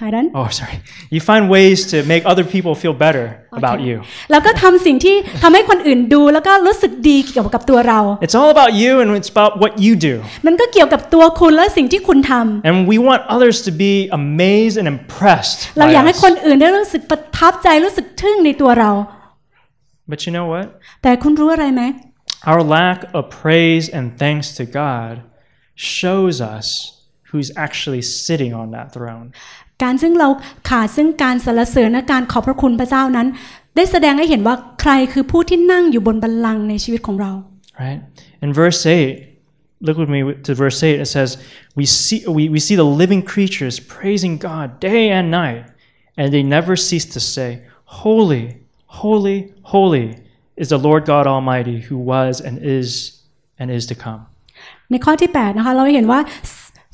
pardon oh sorry you find ways to make other people feel better about you
แล้วก็ทำสิ่งที่ทำให้คนอื่นดูแล้วก็รู้สึกดีเกี่ยวกับตัวเรา
it's all about you and it's about what you do
มันก็เกี่ยวกับตัวคุณและสิ่งที่คุณทำ
and we want others to be amazed and impressed เราอยากให้
คนอื่นได้รู้สึกประทับใจรู้สึกทึ่งในตัวเรา but you know what แต่คุณรู้อะไรไหม
our lack of praise and thanks to God shows us who's actually sitting on that throne
การซึ่งเราขาดซึ่งการสรรเสริญและการขอบพระคุณพระเจ้านั้น ได้แสดงให้เห็นว่าใครคือผู้ที่นั่งอยู่บนบัลลังก์ในชีวิตของเรา
right in verse 8 look with me to verse 8 it says we see we, we see the living creatures
praising god day and night
and they never cease to say holy holy holy is the lord god almighty who was and is and is to come
ในข้อที่8นะคะเราเห็นว่า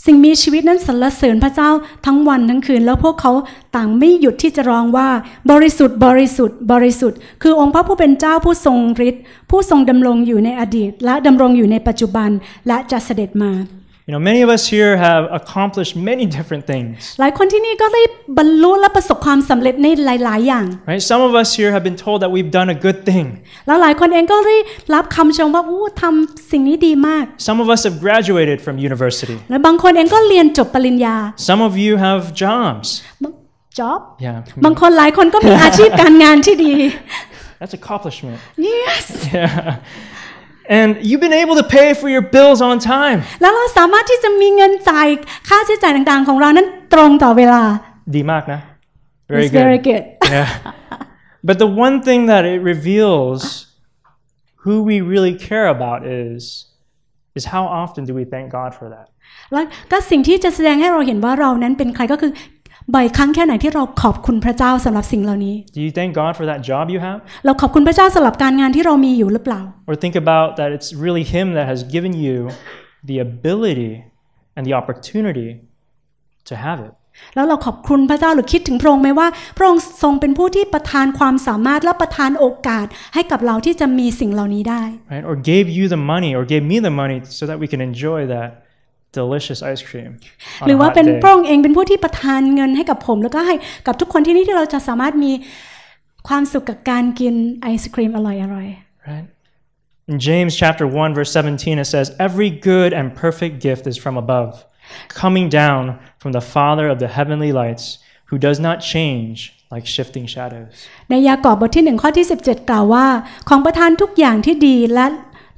สิ่งมีชีวิตนั้นสรรเสริญพระเจ้าทั้งวัน ทั้งคืนแล้วพวกเขาต่างไม่หยุดที่จะร้องว่า บริสุทธิ์บริสุทธิ์บริสุทธิ์ คือองค์พระผู้เป็นเจ้าผู้ทรงฤทธิ์ผู้ทรงดำรงอยู่ในอดีต และดำรงอยู่ในปัจจุบันและจะเสด็จมา
You know, many of us here have accomplished many different things. Right? Some of us here have been told that we've done a good thing. Some of us have graduated from university. Some of you have jobs.
Job? Yeah. <laughs>
That's accomplishment.
Yes. <laughs> Yeah. And you've been able to pay for your bills on time. แล้วเราสามารถที่จะมีเงินจ่ายค่าใช้จ่ายต่างๆดีมากนะ
Very It's good. very good. <laughs> yeah. But the one thing that it reveals who we really care about is is how often do we thank God for
that? แล้วก็สิ่งที่จะแสดงให้เราเห็นว่าเรานั้นเป็นใครก็คือบ่อยครั้งแค่ไหนที่เราขอบคุณพระเจ้าสำหรับสิ่งเหล่านี้
Do you thank God for that job you have
เราขอบคุณพระเจ้าสำหรับการงานที่เรามีอยู่หรือเปล่า
Or think about that it's really Him that has given you the ability and the opportunity to have it
แล้วเราขอบคุณพระเจ้าหรือคิดถึงพระองค์ไหมว่าพระองค์ทรงเป็นผู้ที่ประทานความสามารถและประทานโอกาสให้กับเราที่จะมีสิ่งเหล่านี้ได้
right? Or gave you the money or gave me the money so that we can enjoy that delicious ice cream หรือว่าเป็นพระอง
ค์เองเป็นผู้ที่ประทานเงินให้กับผมแล้วก็ให้กับทุกคนที่นี่ที่เราจะสามารถมีความสุขกับการกินไอศครีมอร่อยอร่อย
right in James chapter 1 verse 17 it says every good and perfect gift is from above coming down from the father of the heavenly lights who does not change like shifting shadows
ในยากอบบทที่หนึ่งข้อที่17กล่าวว่า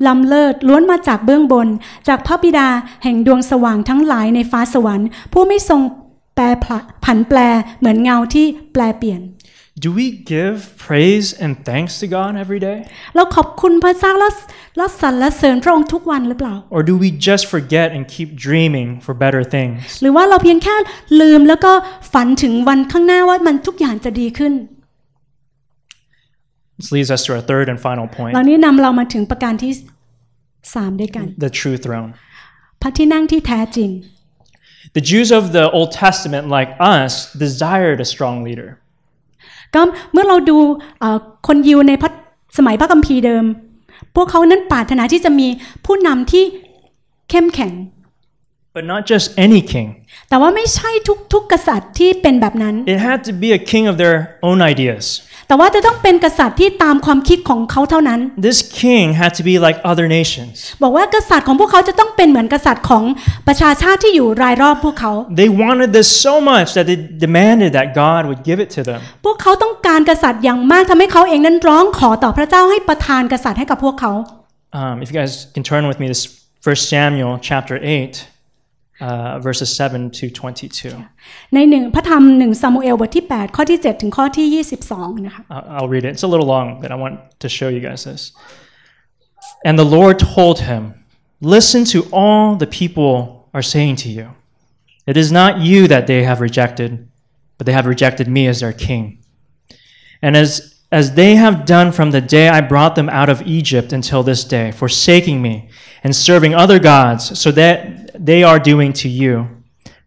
ล้ำเลิศล้วนมาจากเบื้องบน จากพระบิดาแห่งดวงสว่างทั้งหลายในฟ้าสวรรค์ ผู้ไม่ทรงแปลผันแปลเหมือนเงาที่แปลเปลี่ยน
Do we give praise and thanks to God every day?
เราขอบคุณพระเจ้าและสรรเสริญพระองค์ทุกวันหรือเปล่า
Or do we just forget and keep dreaming for better things?
หรือว่าเราเพียงแค่ลืมแล้วก็ฝันถึงวันข้างหน้าว่ามันทุกอย่างจะดีขึ้น
This leads us to our third and final point. เรา
นี้นำเรามาถึงประการที่สามด้วยกัน
The true throne.
พระที่นั่งที่แท้จริง
The Jews of the Old Testament, like us, desired a strong leader.
ก็เมื่อเราดูคนยิวในสมัยพระคัมภีร์เดิม พวกเขานั้นปรารถนาที่จะมีผู้นำที่เข้มแข็ง
But not just any king.
แต่ว่าไม่ใช่ทุกทุกกษัตริย์ที่เป็นแบบนั้น It had to be a king of their own ideas แต่ว่าจะต้องเป็นกษัตริย์ที่ตามความคิดของเขาเท่านั้น
This king had to be like other nations
บอกว่ากษัตริย์ของพวกเขาจะต้องเป็นเหมือนกษัตริย์ของประชาชาติที่อยู่รายรอบพวกเขา
They wanted this so much that they demanded that God would give it to them
พวกเขาต้องการกษัตริย์อย่างมากทำให้เขาเองนั้นร้องขอต่อพระเจ้าให้ประทานกษัตริย์ให้กับพวกเขา
um, If you guys can turn with me t o 1 Samuel chapter 8 uh, verses 7 to 22.
ในหนึ่งพระธรรมหนึ่งซามูเอลบทที่8ข้อที่7 22
I'll read it. It's a little long, but I want to show you guys this. And the Lord told him, Listen to all the people are saying to you. It is not you that they have rejected, but they have rejected me as their king. And as as they have done from the day I brought them out of Egypt until this day, forsaking me and serving other gods, so that they are doing to you.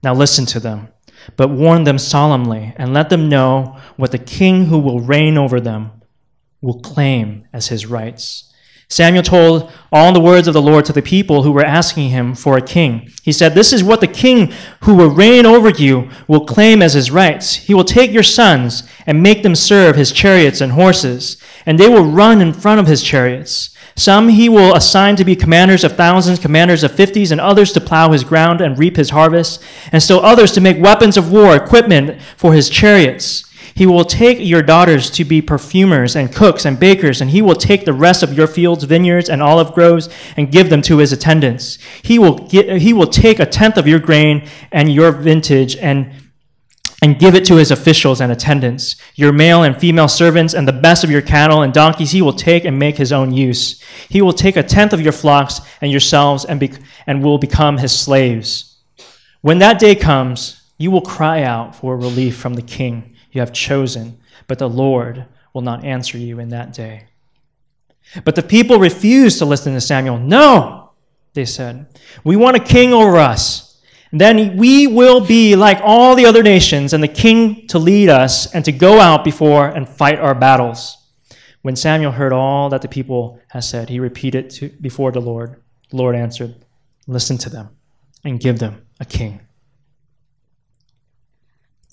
Now listen to them, but warn them solemnly, and let them know what the king who will reign over them will claim as his rights. Samuel told all the words of the Lord to the people who were asking him for a king. He said, This is what the king who will reign over you will claim as his rights. He will take your sons and make them serve his chariots and horses, and they will run in front of his chariots. Some he will assign to be commanders of thousands, commanders of fifties, and others to plow his ground and reap his harvest, and still others to make weapons of war, equipment for his chariots. He will take your daughters to be perfumers and cooks and bakers, and he will take the rest of your fields, vineyards, and olive groves and give them to his attendants. He will, get, he will take a tenth of your grain and your vintage and and give it to his officials and attendants, your male and female servants, and the best of your cattle and donkeys he will take and make his own use. He will take a tenth of your flocks and yourselves and, be- and will become his slaves. When that day comes, you will cry out for relief from the king you have chosen, but the Lord will not answer you in that day. But the people refused to listen to Samuel. No, they said, we want a king over us then we will be like all the other nations and the king to lead us and to go out before and fight our battles. When Samuel heard all that the people had said, he repeated to, before the Lord. The Lord answered, Listen to them and
give them a king.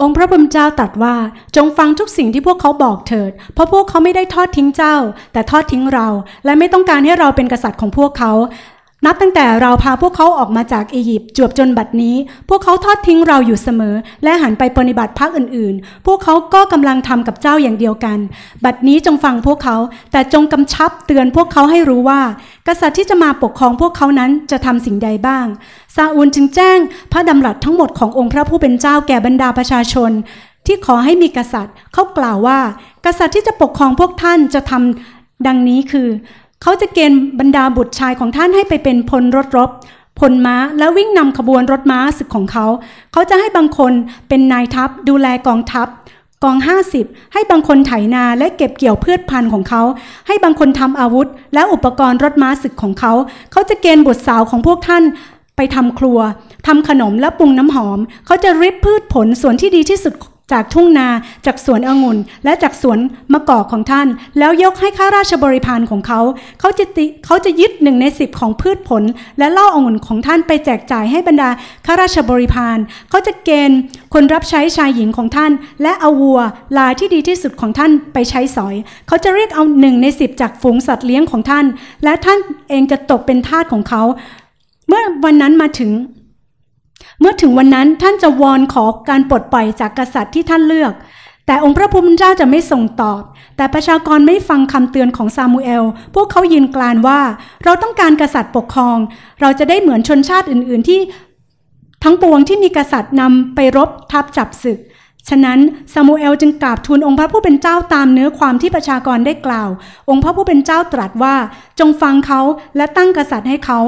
องค์พระผู้เป็นเจ้าตรัสว่าจงฟังทุกสิ่งที่พวกเขาบอกเถิด เพราะพวกเขาไม่ได้ทอดทิ้งเจ้านับตั้งแต่เราพาพวกเขาออกมาจากอียิปต์จวบจนบัดนี้ พวกเขาทอดทิ้งเราอยู่เสมอ และหันไปปฏิบัติพรกอื่นๆ พวกเขาก็กำลังทำกับเจ้าอย่างเดียวกัน บัดนี้จงฟังพวกเขา แต่จงกำชับเตือนพวกเขาให้รู้ว่า กษัตริย์ที่จะมาปกครองพวกเขานั้นจะทำสิ่งใดบ้างซาอูลจึงแจ้ง พระดำรัสทั้งหมดขององค์พระผู้เป็นเจ้าแก่บรรดาประชาชน ที่ขอให้มีกษัตริย์เขากล่าวว่า กษัตริย์ที่จะปกครองพวกท่านจะทำดังนี้คือเขาจะเกณฑ์บรรดาบุตรชายของท่านให้ไปเป็นพลรถรบ พลม้าและวิ่งนำขบวนรถม้าศึกของเขา เขาจะให้บางคนเป็นนายทัพดูแลกองทัพ กอง 50 ให้บางคนไถนาและเก็บเกี่ยวพืชพันธุ์ของเขา ให้บางคนทำอาวุธ และอุปกรณ์รถม้าศึกของเขา เขาจะเกณฑ์บุตรสาวของพวกท่านไปทำครัวทำขนมและปรุงน้ำหอม เขาจะริบพืชผลส่วนที่ดีที่สุดจากทุ่งนาจากสวนองุ่น และจากสวนมะกอกของท่าน แล้วยกให้ข้าราชบริพารของเขาเขาจะติเขาจะยึดหนึ่งในสิบของพืชผล และเล่าองุ่นของท่านไปแจกจ่ายให้บรรดาข้าราชบริพารเขาจะเกณฑ์คนรับใช้ชายหญิงของท่าน และเอาวัวลาที่ดีที่สุดของท่านไปใช้สอย เขาจะเรียกเอาหนึ่งในสิบจากฝูงสัตว์เลี้ยงของท่าน และท่านเองจะตกเป็นทาสของเขา เมื่อวันนั้นมาถึงเมื่อถึงวันนั้นท่านจะวอนขอการปลดปล่อยจากกษัตริย์ที่ท่านเลือก แต่องค์พระผู้เป็นเจ้าจะไม่ส่งตอบ แต่ประชากรไม่ฟังคำเตือนของซามูเอล พวกเขายืนกลานว่าเราต้องการกษัตริย์ปกครอง เราจะได้เหมือนชนชาติอื่นๆที่ ทั้งปวงที่มีกษัตริย์นำไปรบทับจับศึก ฉะนั้นซามูเอลจึงกราบทูลองค์พระผู้เป็นเจ้าตามเนื้อความที่ประชากรได้กล่าว องค์พระผู้เป็นเจ้าตรัสว่าจงฟังเขาและตั้งกษัตริย์ให้เขา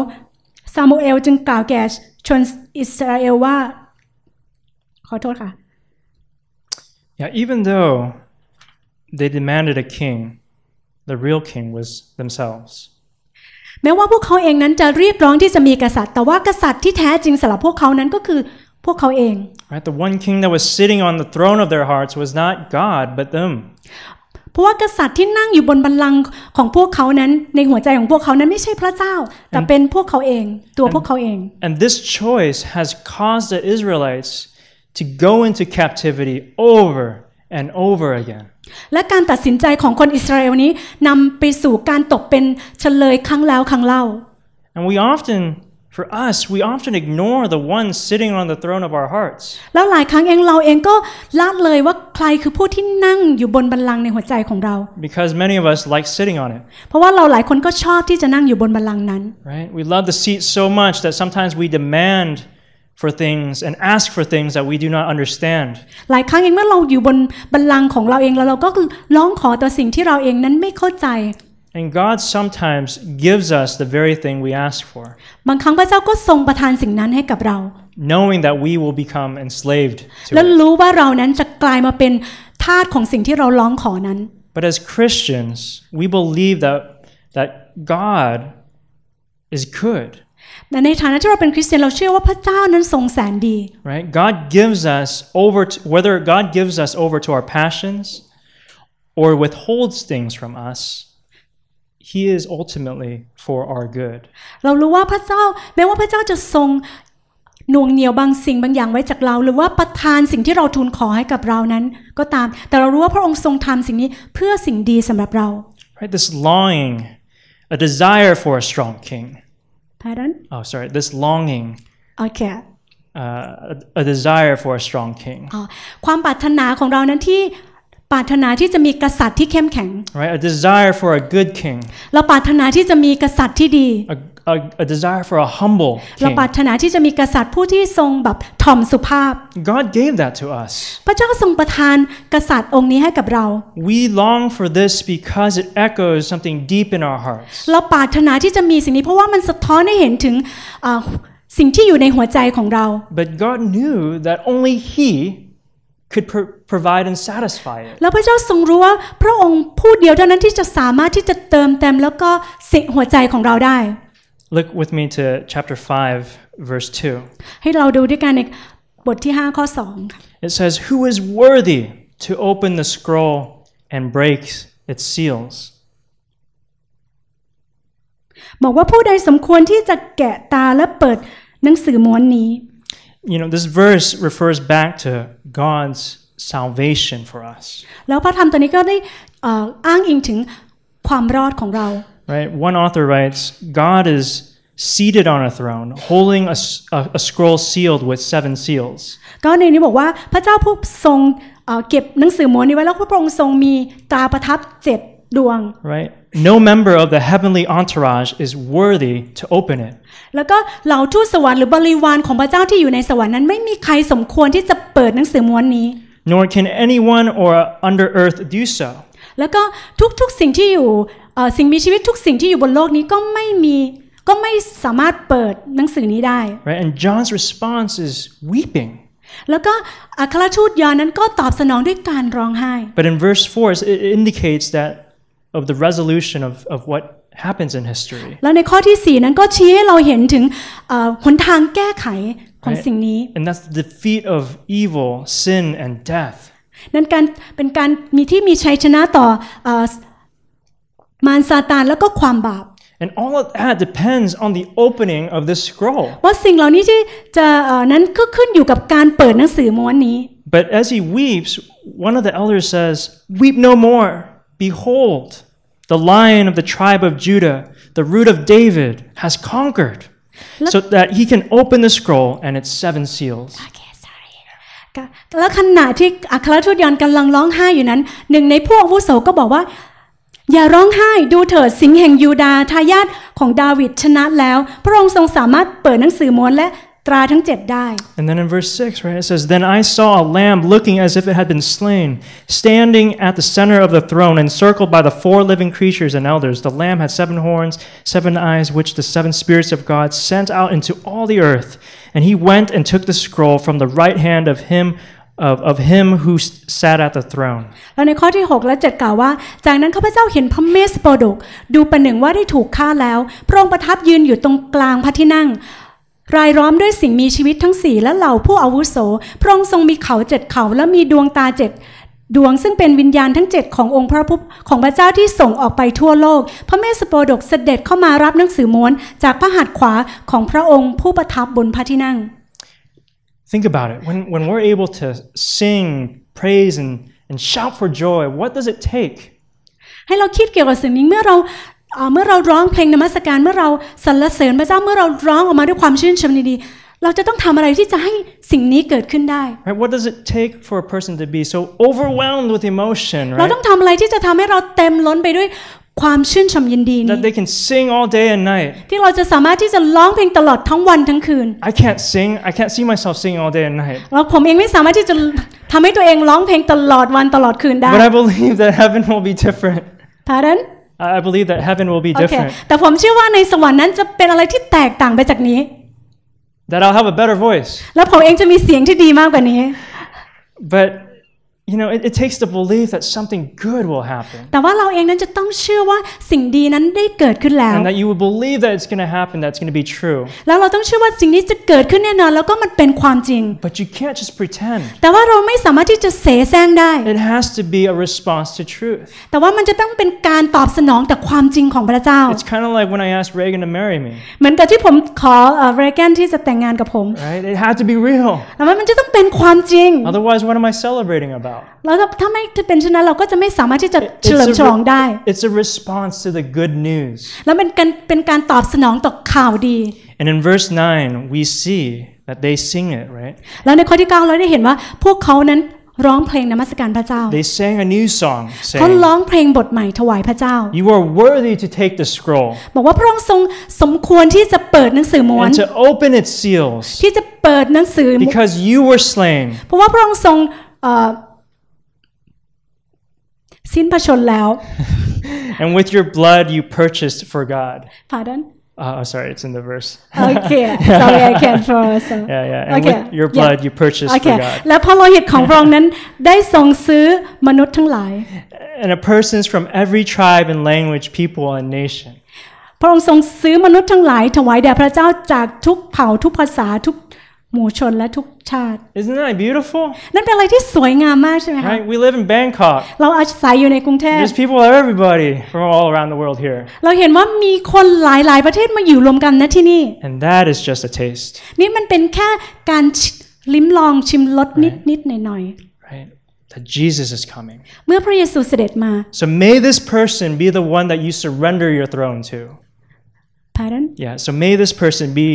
ซามูเอลจึงกล่าวแก่ชนอิสราเอลว่าขอโทษค่ะ
Yeah, even though they demanded a king, the real king was themselves.
แม้ว่าพวกเขาเองนั้นจะเรียกร้องที่จะมีกษัตริย์ แต่ว่ากษัตริย์ที่แท้จริงสำหรับพวกเขานั้นก็คือพวกเขาเอง
Right, the one king that was sitting on the throne of their hearts was not God, but them.
เพราะว่ากษัตริย์ที่นั่งอยู่บนบัลลังก์ของพวกเขานั้น ในหัวใจของพวกเขานั้นไม่ใช่พระเจ้า แต่เป็นพวกเขาเองตัวพวกเขาเอง and this
choice has caused the Israelites to go into captivity over and over again
และการตัดสินใจของคนอิสราเอลนี้นำไปสู่การตกเป็นเฉลยครั้งแล้วครั้งเล่า
and we often For us, we often ignore the one sitting on the throne of our hearts.
แล้วหลายครั้งเองเราเองก็ละเลยว่าใครคือผู้ที่นั่งอยู่บนบัลลังก์ในหัวใจของเรา
Because many of us like sitting on it.
เพราะว่าเราหลายคนก็ชอบที่จะนั่งอยู่บนบัลลังก์นั้น
Right? We love the seat so much that sometimes we demand for things and ask for things that we do not understand.
หลายครั้งเองเมื่อเราอยู่บนบัลลังก์ของเราเองแล้วเราก็คือร้องขอต่อสิ่งที่เราเองนั้นไม่เข้าใจ And God
sometimes gives us the very thing we ask for.
บางครั้งพระเจ้าก็ทรงประทานสิ่งนั้นให้กับเรา
Knowing that we will become enslaved to และ
รู้ว่าเรานั้นจะกลายมาเป็นทาสของสิ่งที่เราร้องขอนั้น
But as Christians we believe that that God is good
แต่ในฐานะที่เราเป็นคริสเตียนเราเชื่อว่าพระเจ้านั้นทรงแสนดี
Right God gives us over to, whether God gives us over to our passions or withholds things from us He is ultimately for our good.
เรารู้ว่าพระเจ้าแม้ว่าพระเจ้าจะทรงน่วงเหนียวบางสิ่งบางอย่างไว้จากเรา หรือว่าประทานสิ่งที่เราทูลขอให้กับเรานั้นก็ตาม แต่เรารู้ว่าพระองค์ทรงทำสิ่งนี้เพื่อสิ่งดีสำหรับเรา
Right this longing a desire for a strong king Pardon Oh sorry this longing Okay uh, a desire for a strong king
ความปรารถนาของเรานั้นที่ปรารถนาที่จะมีกษัตริย์ที่เข้มแข็ง
right a desire for a good king
เราปรารถนาที่จะมีกษัตริย์ที่ดี a,
a, a desire for a humble king เราปรา
รถนาที่จะมีกษัตริย์ผู้ที่ทรงแบบถ่อมสุภาพ God gave that to us พระเจ้าทรงประทานกษัตริย์องค์นี้ให้กับเรา
We long for this because it echoes something deep in our hearts
เราปรารถนาที่จะมีสิ่งนี้เพราะว่ามันสะท้อนให้เห็นถึงสิ่งที่อยู่ในหัวใจของเรา
But God knew that only He could provide and satisfy it
แล้วพระเจ้าทรงรู้ว่าพระองค์ผู้เดียวเท่านั้นที่จะสามารถที่จะเติมเต็มแล้วก็สิหัวใจของเราได้
Look with me to chapter 5 verse 2
ให้เราดูด้วยกันในบทที่ 5 ข้อ2
It says who is worthy to open the scroll and break its seals
บอกว่าผู้ใดสมควรที่จะแกะตาและเปิดหนังสือม้วนนี้
you know, this verse refers back to God's salvation for us. Right? One author writes, God is seated on a throne, holding a, a, a scroll sealed with seven seals. Right? no member of the heavenly entourage is worthy to open it
แล้วก็เหล่าทูตสวรรค์หรือบริวารของพระเจ้าที่อยู่ในสวรรค์นั้นไม่มีใครสมควรที่จะเปิดหนังสือม้วนนี้
nor can anyone or under earth do so
แล้วก็ทุกๆสิ่งที่อยู่สิ่งมีชีวิตทุกสิ่งที่อยู่บนโลกนี้ก็ไม่มีก็ไม่สามารถเปิดหนังสือนี้ได้
right and John's response is weeping
แล้วก็อัครทูตยอห์นนั้นก็ตอบสนองด้วยการร้องไห้
but in verse 4 it indicates that of the resolution of, of what happens in history. และในข้อที่ And that's the defeat of evil, sin and death.
นั่นการเป็นการมีที่มีชัยชนะต่อมารซาตานแล้วก็ความบาป
And all of that depends on the opening of this scroll.
ว่าสิ่งเหล่านี้ที่จะนั้นก็ขึ้นอยู่กับการเปิดหนังสือม้วนนี้
But as he weeps, one of the elders says, "Weep no more." Behold, the lion of the tribe of Judah, the root of David, has conquered, so that he can open the scroll and its seven seals.
แล้วขณะที่อัครทูตยอนกำลังร้องไห้อยู่นั้น หนึ่งในผู้อาวุโสก็บอกว่า อย่าร้องไห้ดูเถิดสิงห์แห่งยูดาทายาทของดาวิดชนะแล้ว พระองค์ทรงสามารถเปิดหนังสือม้วนและตราทั้งเจ็ดได้
And then in verse 6 right it says then I saw a lamb looking as if it had been slain standing at the center of the throne encircled by the four living creatures and elders the lamb had seven horns seven eyes which the seven spirits of God sent out into all the earth and he went and took the scroll from the right hand of him of of him who sat at the throne
แล้วในข้อที่6และ7กล่าวว่าจากนั้นข้าพเจ้าเห็นพระเมสโปดกดูประหนึ่งว่าได้ถูกฆ่าแล้วพระองค์ประทับยืนอยู่ตรงกลางพระที่นั่งรายล้อมด้วยสิ่งมีชีวิตทั้งสี่และเหล่าผู้อาวุโสพระองค์ทรงมีเขาเจ็ดเขาและมีดวงตาเจ็ดดวงซึ่งเป็นวิญญาณทั้งเจ็ดขององค์พระผู้ของพระเจ้าที่ส่งออกไปทั่วโลก พระเมสสโปดกเสด็จเข้ามารับหนังสือม้วนจากพระหัตถ์ขวาของพระองค์ ผู้ประทับบนพระที่นั่ง
Think about it when when we're able to sing praise and and shout for joy what does it take
ให้เราคิดเกี่ยวกับสิ่งนี้เมื่อเราเมื่อเราร้องเพลงนมัสการเมื่อเราสรรเสริญพระเจ้าเมื่อเราร้องออกมาด้วยความชื่นชมดี เราจะต้องทำอะไรที่จะให้สิ่งนี้เกิดขึ้นได้
right? What does it take for a person to be so
overwhelmed with emotion right? เราต้องทำอะไรที่จะทำให้เราเต็มล้นไปด้วยความชื่นชมยินดีนี้ That they can sing all day and night ที่เราจะสามารถที่จะร้องเพลงตลอดทั้งวันทั้งคืน I can't sing I can't see myself singing all day and night เราผมเองไม่สามารถที่จะทำให้ตัวเองร้องเพลงตลอดวันตลอดคืนได้ But I believe
that heaven will be different p า r ั o n I believe that heaven will be different.
แต่ผมเชื่อว่าในสวรรค์นั้นจะเป็นอะไรที่แตกต่างไปจากนี้
That I'll have a better voice.
แล้วผมเองจะมีเสียงที่ดีมากกว่านี้ But you know, it, it takes
the belief that something good will happen. And that you will believe that it's going to happen, that's going to be true.
But you can't just pretend. It has to be a response to truth. It's
kind of like when I asked Reagan to marry me.
Right? It had to be real. Otherwise, what am I celebrating about? แล้วถ้าไม่ถ้าเป็นเช่นนั้นเราก็จะไม่สามารถที่จะเฉลิมฉลองได้
It's a response to the good news
แล้วเป็นการเป็นการตอบสนองต่อข่าวดี
And in verse 9 we see that they sing it right
แล้วในข้อที่9เราได้เห็นว่า พวกเขานั้นร้องเพลงนมัสการพระเจ้า They sang a new song เขาร้องเพลงบทใหม่ถวายพระเจ้า You are worthy to take the scroll บอกว่าพระองค์ทรงสมควรที่จะเปิดหนังสือม้วน And to open its seals ที่จะเปิดหนังสือ Because you were slain เพราะว่าพระองค์ทรงสิ้นพระชนแล้ว
<laughs> and with your blood you purchased for God pardon uh, uh sorry it's in the verse okay <laughs> sorry I can't for so. yeah yeah and okay. with your blood yeah. you purchased okay. for God <laughs> และพระโลหิตของพระองค์
นั้นได้ทรงซื้อมนุษย์ทั้งหลาย
and a persons from every tribe and language people and nation
พระองค์ทรงซื้อมนุษย์ทั้งหลายถวายแด่พระเจ้าจากทุกเผ่าทุกภาษาทุกหมู่ชนและทุกชาติ Isn't that beautiful? นั่นเป็นอะไรที่สวยงามมากใช่ไหมคะ Right?
We live in Bangkok.
เราอาศัยอยู่ในกรุงเทพ There's
people of everybody from all around the world here.
เราเห็นว่ามีคนหลายหลายประเทศมาอยู่รวมกันนะที่นี่
And that is just a taste.
นี่มันเป็นแค่การลิ้มลองชิมรสนิดนิดหน่อยหน่อย
that Jesus is coming.
เมื่อพระเยซูเสด็จมา
So may this person be the one that you surrender your throne to. Pardon? Yeah. So may this person be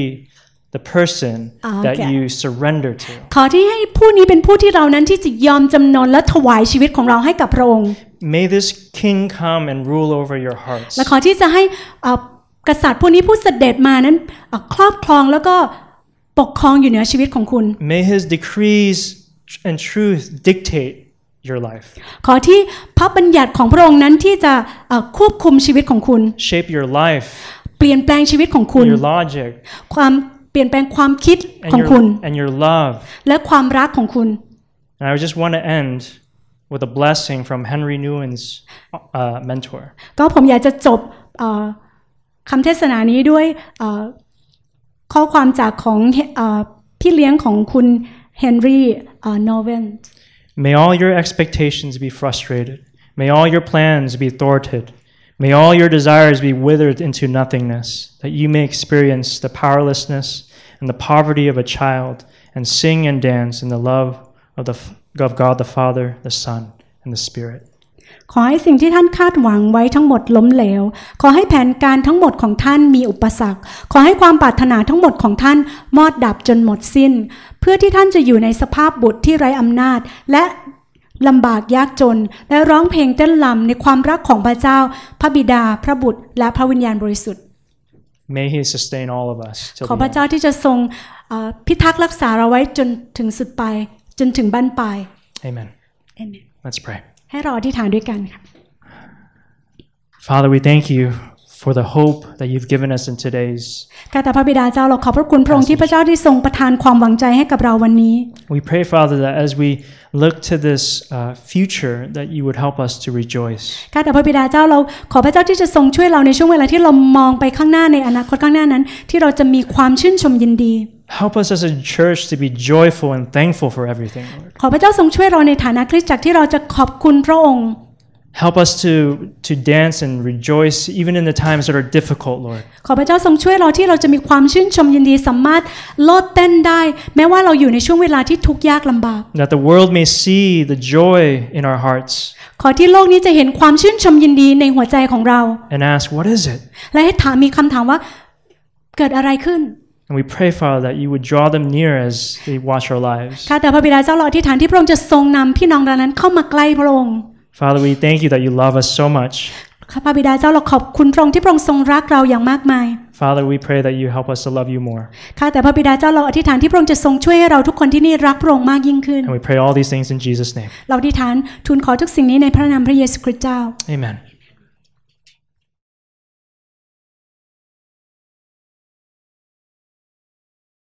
the person that you surrender to
ขอที่ให้ผู้นี้เป็นผู้ที่เรานั้นที่จะยอมจำนนและถวายชีวิตของเราให้กับพระองค์
May this king come and rule over your hearts และขอท
ี่จะให้กษัตริย์ผู้นี้ผู้เสด็จมานั้นครอบครองแล้วก็ปกครองอยู่เหนือชีวิตของคุณ May his decrees and truth dictate your life ขอที่พระบัญญัติของพระองค์นั้นที่จะควบคุมชีวิตของคุณ Shape your life เปลี่ยนแปลงชีวิตของคุณความปลี่ยนแปลงความคิดของคุณ and your love และความรักของคุณ and I just want to end with a
blessing from Henry Nguyen's uh, mentor
ก็ผมอยากจะจบคำเทศนานี้ด้วยข้อความจากของพี่เลี้ยงของคุณ Henry n นอเวน
May all your expectations be frustrated. May all your plans be thwarted. May all your desires be withered into nothingness, that you may experience the powerlessness and the poverty of a child, and sing and dance in the love of, the, of God the Father, the Son, and the Spirit.
ขอให้สิ่งที่ท่านคาดหวังไว้ทั้งหมดล้มเหลวขอให้แผนการทั้งหมดของท่านมีอุปสรรคขอให้ความปรารถนาทั้งหมดของท่านมอดดับจนหมดสิ้นเพื่อที่ท่านจะอยู่ในสภาพบุตรที่ไร้อำนาจและลำบากยากจน และร้องเพลงเต้นลำในความรักของพระเจ้า พระบิดาพระบุตร และพระวิญญาณบริสุทธิ์
May He sustain all of us ขอพระเจ้า
ที่จะทรงพิทักษ์รักษาเราไว้จนถึงสุดปลายจนถึงบั้นปลาย Amen Amen Let's pray ให้เราอธิษฐานด้วยกันค่ะ
Father we thank you for the hope that you've given us in today's
ข้าแต่พระบิดาเจ้าเราขอบพระคุณพระองค์ที่พระเจ้าได้ทรงประทานความหวังใจให้กับเราวันนี้
We pray Father that as we look to this uh, future that you would help us to rejoice
ข้าแต่พระบิดาเจ้าเราขอพระเจ้าที่จะทรงช่วยเราในช่วงเวลาที่เรามองไปข้างหน้าในอนาคตข้างหน้านั้นที่เราจะมีความชื่นชมยินดี
Help us as a church to be joyful and thankful for everything
ขอพระเจ้าทรงช่วยเราในฐานะคริสตจักรที่เราจะขอบคุณพระองค์
Help us to, to dance and rejoice even in the times that are difficult, Lord.
ขอพระเจ้าทรงช่วยเราที่เราจะมีความชื่นชมยินดี สามารถโลดเต้นได้แม้ว่าเราอยู่ในช่วงเวลาที่ทุกข์ยากลำบาก
That the world may see the joy in our hearts.
ขอที่โลกนี้จะเห็นความชื่นชมยินดีในหัวใจของเรา
And ask what is it?
และให้ถามมีคำถามว่าเกิดอะไรขึ้น
And we pray, Father, that you would draw them near as they watch our lives.
ข้าแต่พระบิดาเจ้าเราอธิษฐานที่พระองค์จะทรงนำพี่น้องเรานั้นเข้ามาใกล้พระองค์
Father, we thank you that you love us so much.
ข้าพบิดาเจ้าเราขอบคุณพระองค์ที่พระองค์ทรงรักเราอย่างมากมาย
Father, we pray that you help us to love you more.
ข้าแต่พระบิดาเจ้าเราอธิษฐานที่พระองค์จะทรงช่วยให้เราทุกคนที่นี่รักพระองค์มากยิ่งขึ้น And
we pray all these things in Jesus' name.
เราอธิษฐานทูลขอทุกสิ่งนี้ในพระนามพระเยซูคริสต์เจ้า
Amen.